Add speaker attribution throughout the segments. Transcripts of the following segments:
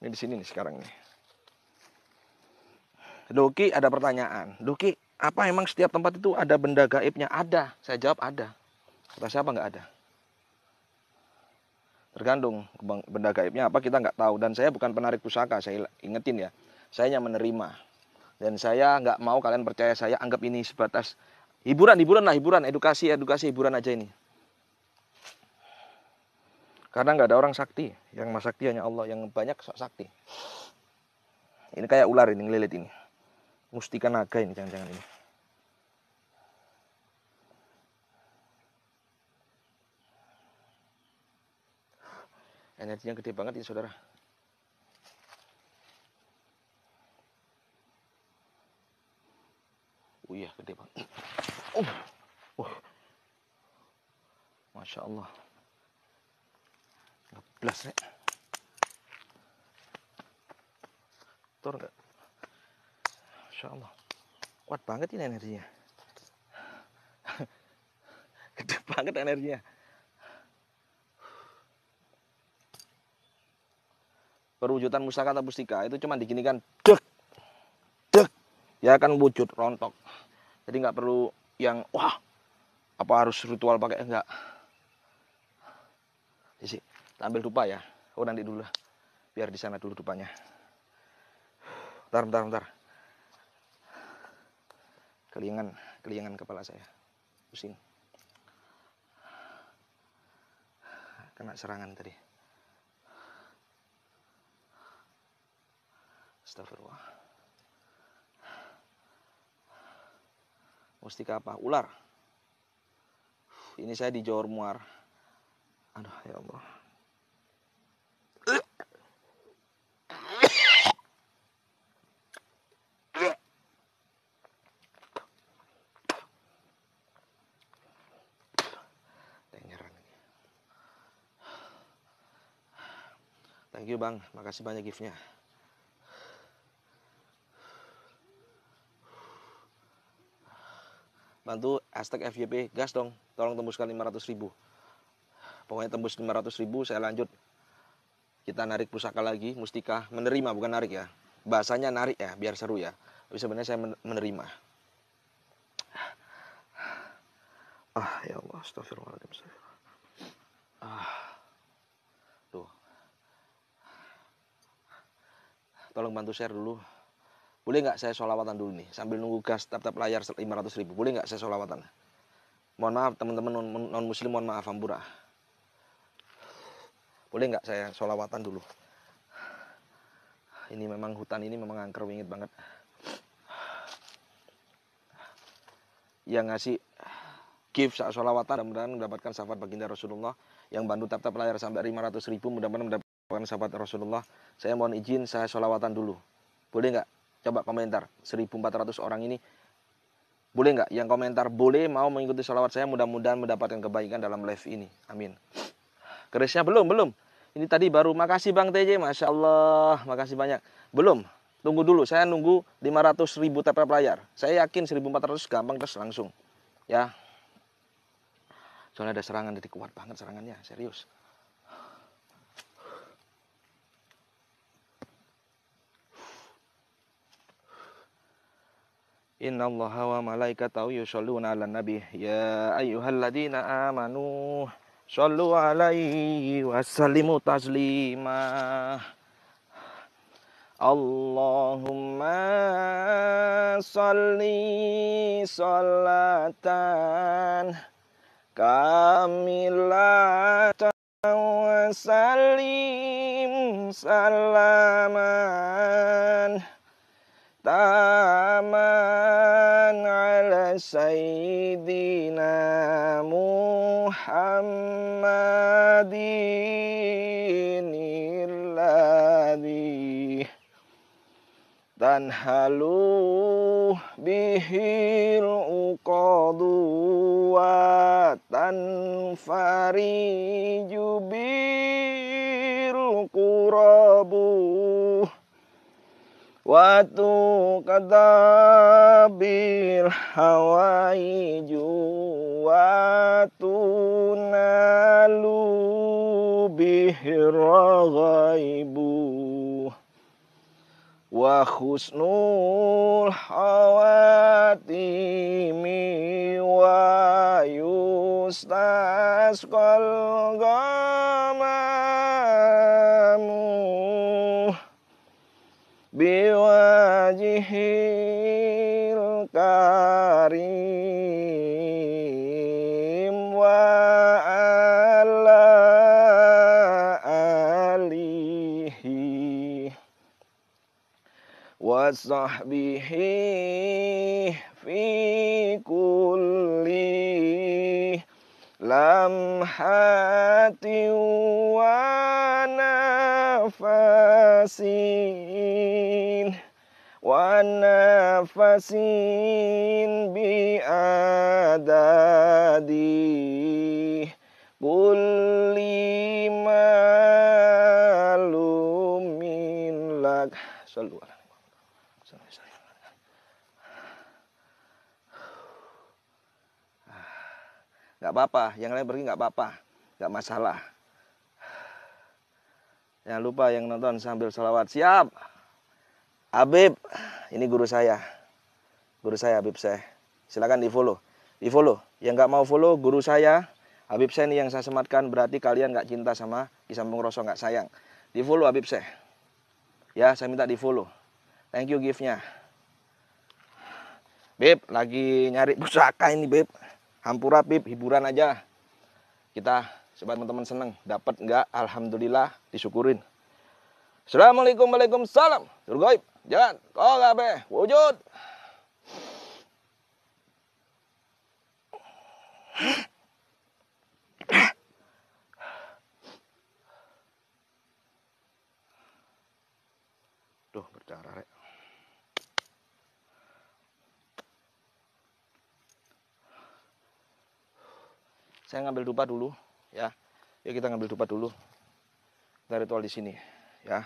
Speaker 1: Ini di sini nih sekarang nih. Doki ada pertanyaan. Doki, apa emang setiap tempat itu ada benda gaibnya? Ada. Saya jawab ada. Kata siapa nggak ada? Tergantung benda gaibnya apa kita nggak tahu. Dan saya bukan penarik pusaka. Saya ingetin ya. Saya hanya menerima. Dan saya nggak mau kalian percaya saya anggap ini sebatas hiburan, hiburan lah, hiburan, edukasi, edukasi, hiburan aja ini. Karena nggak ada orang sakti, yang mas sakti hanya Allah, yang banyak sok sakti. Ini kayak ular ini, ngelilit ini. Mustika naga ini, jangan-jangan ini. Energinya gede banget ini saudara. Oh iya, gede banget. Uh. Uh. Masya Allah. Belas nih. Eh. Tur nggak? Masya Allah. Kuat banget ini energinya. Gede banget energinya. Perwujudan musaka atau pustika itu cuma diginikan dek dek ya akan wujud rontok. Jadi nggak perlu yang wah apa harus ritual pakai enggak kita ambil dupa ya. Oh nanti dulu lah. Biar di sana dulu dupanya. Bentar, bentar, bentar. Kelingan, kelingan kepala saya. Pusing. Kena serangan tadi. Astagfirullah. Mustika apa? Ular. Ini saya di Johor Muar. Aduh, ya Allah. Thank you bang, makasih banyak giftnya. Bantu hashtag FYP, gas dong, tolong tembuskan 500 ribu. Pokoknya tembus 500 ribu, saya lanjut. Kita narik pusaka lagi, mustika, menerima bukan narik ya. Bahasanya narik ya, biar seru ya. Tapi sebenarnya saya menerima. Ah, ya Allah, astagfirullahaladzim. Ah. tolong bantu share dulu boleh nggak saya solawatan dulu nih sambil nunggu gas tap-tap layar 500 ribu boleh nggak saya solawatan mohon maaf teman-teman non, muslim mohon maaf ambura, ah. boleh nggak saya solawatan dulu ini memang hutan ini memang angker wingit banget yang ngasih gift saat sholawatan mudah-mudahan mendapatkan syafaat baginda Rasulullah yang bantu tap-tap layar sampai 500 ribu mudah-mudahan mendapatkan Bukan sahabat Rasulullah, saya mohon izin saya sholawatan dulu. Boleh nggak? Coba komentar. 1400 orang ini boleh nggak? Yang komentar boleh mau mengikuti sholawat saya mudah-mudahan mendapatkan kebaikan dalam live ini. Amin. Kerisnya belum, belum. Ini tadi baru makasih Bang TJ, Masya Allah, makasih banyak. Belum, tunggu dulu, saya nunggu 500 ribu TP layar. Saya yakin 1400 gampang terus langsung. Ya, soalnya ada serangan, jadi kuat banget serangannya, serius. إن الله وملائكته يصلون على النبي يا أيها الذين آمنوا صلوا عليه وسلموا تسليما
Speaker 2: اللهم صل صلاة كاملة وسلم سلاما taman ala sayyidina Muhammadin illadhi tanhalu bihil uqadu wa tanfariju bil qurabuh Watu kadabil hawaiju Watu nalu bihiragaibu Wa khusnul hawatimi Wa yustas qalgamah wajihil karim wa ala alihi wa sahbihi fi kulli lamhati wa nafasih Wanafasin bi adadi kulima لك صلوا على
Speaker 1: Gak apa-apa, yang lain pergi gak apa-apa, gak masalah. Jangan lupa yang nonton sambil salawat siap. Abib, ini guru saya. Guru saya Abib saya. Silakan di follow. Di follow. Yang nggak mau follow guru saya Abib saya ini yang saya sematkan berarti kalian nggak cinta sama Ki Sambung Rosso nggak sayang. Di follow Habib saya. Ya saya minta di follow. Thank you giftnya. Bib, lagi nyari pusaka ini Bib. Hampura Bib, hiburan aja. Kita sebab teman-teman seneng. Dapat nggak? Alhamdulillah, disyukurin. Assalamualaikum, waalaikumsalam. Surgaib. Jalan. Kau nggak be? Wujud. Duh berdarah rek. Saya ngambil dupa dulu ya. Yuk kita ngambil dupa dulu. Kita ritual di sini ya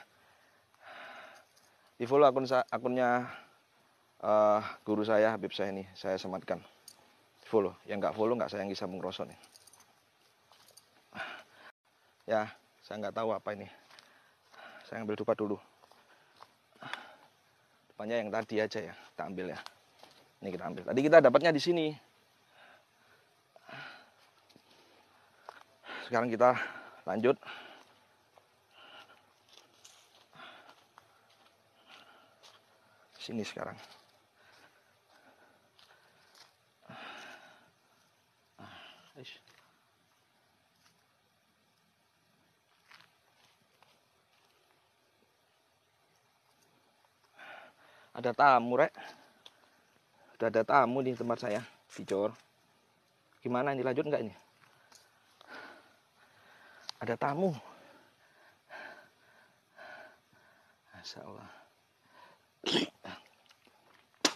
Speaker 1: di follow akun akunnya uh, guru saya Habib saya ini saya sematkan di follow yang nggak follow nggak sayang bisa mengrosot nih ya saya nggak tahu apa ini saya ambil dupa dulu depannya yang tadi aja ya kita ambil ya ini kita ambil tadi kita dapatnya di sini sekarang kita lanjut sini sekarang ada tamu rek udah ada tamu di tempat saya Vicor gimana ini lanjut nggak ini ada tamu Masya Allah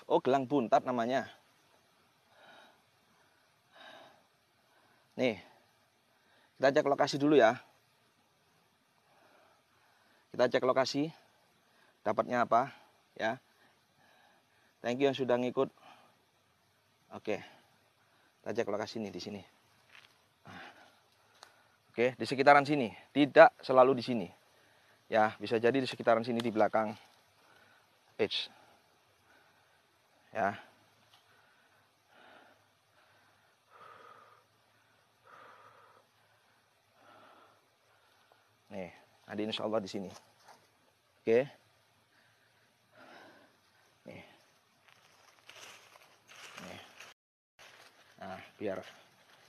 Speaker 1: Oh, gelang buntat namanya. Nih. Kita cek lokasi dulu ya. Kita cek lokasi. Dapatnya apa, ya. Thank you yang sudah ngikut. Oke. Kita cek lokasi nih di sini. Oke, di sekitaran sini. Tidak selalu di sini. Ya, bisa jadi di sekitaran sini di belakang Eits, ya nih ada insya Allah di sini oke nih nih nah biar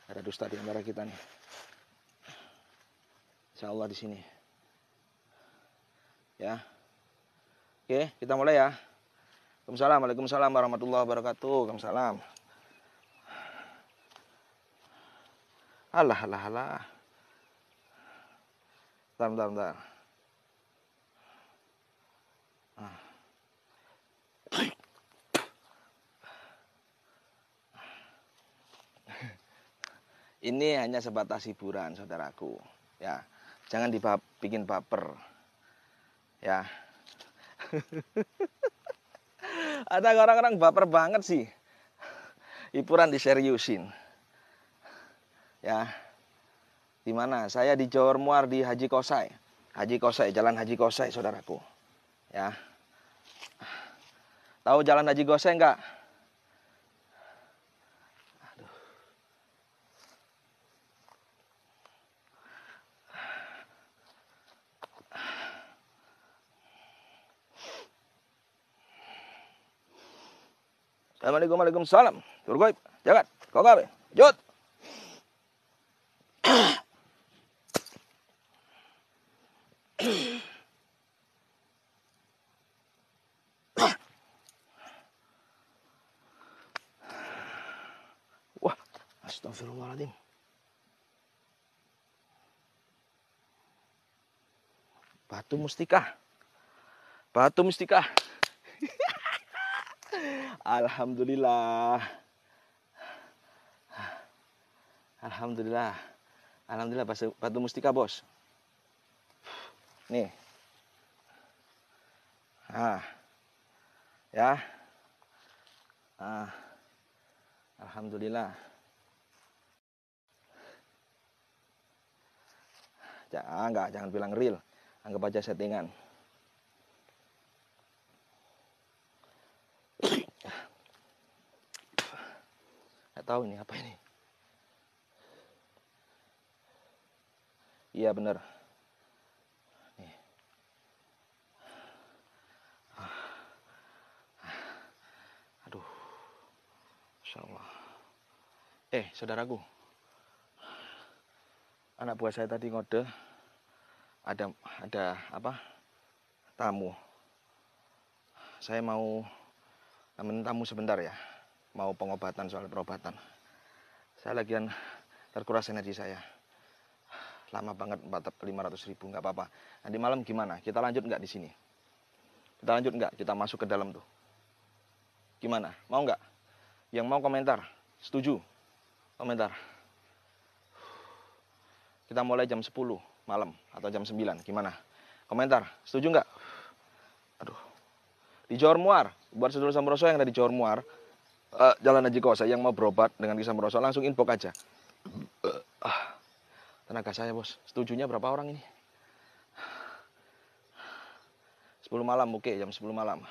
Speaker 1: ada dusta di antara kita nih insya Allah di sini ya oke kita mulai ya Waalaikumsalam, Waalaikumsalam warahmatullahi wabarakatuh. Waalaikumsalam. Allah, alah, alah. Bentar, bentar, bentar. Ini hanya sebatas hiburan, saudaraku. Ya, jangan dibikin baper. Ya. Ada orang-orang baper banget sih. Hiburan diseriusin. Ya. Di mana? Saya di Jawa Muar di Haji Kosai. Haji Kosai, Jalan Haji Kosai, saudaraku. Ya. Tahu Jalan Haji Kosai enggak? Assalamualaikum Waalaikumsalam Turgoib Jagat Kau kabe Jod Wah Astagfirullahaladzim Batu mustika Batu mustika Alhamdulillah. Alhamdulillah. Alhamdulillah batu mustika, Bos. Nih. Ah. Ya. Ah. Alhamdulillah. Jangan, ah, enggak, jangan bilang real. Anggap aja settingan. tahu ini apa ini. Iya benar. Aduh. Masya Allah. Eh, saudaraku. Anak buah saya tadi ngode ada ada apa? Tamu. Saya mau temen tamu sebentar ya mau pengobatan soal perobatan saya lagian terkuras energi saya lama banget 500 ribu nggak apa-apa nanti malam gimana kita lanjut nggak di sini kita lanjut nggak kita masuk ke dalam tuh gimana mau nggak yang mau komentar setuju komentar kita mulai jam 10 malam atau jam 9 gimana komentar setuju nggak aduh di Johor Muar buat sedulur Samroso yang ada di Jor Muar uh, Jalan Haji Kosa yang mau berobat dengan kisah merosot langsung info aja. Uh, uh, tenaga saya bos, setujunya berapa orang ini? 10 malam oke, okay, jam 10 malam.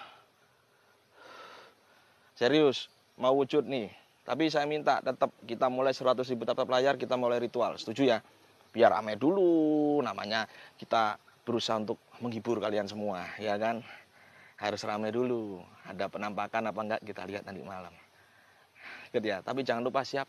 Speaker 1: Serius, mau wujud nih. Tapi saya minta tetap kita mulai 100 ribu tetap layar, kita mulai ritual. Setuju ya? Biar rame dulu, namanya kita berusaha untuk menghibur kalian semua, ya kan? harus ramai dulu. Ada penampakan apa enggak kita lihat nanti malam ke ya. tapi jangan lupa siap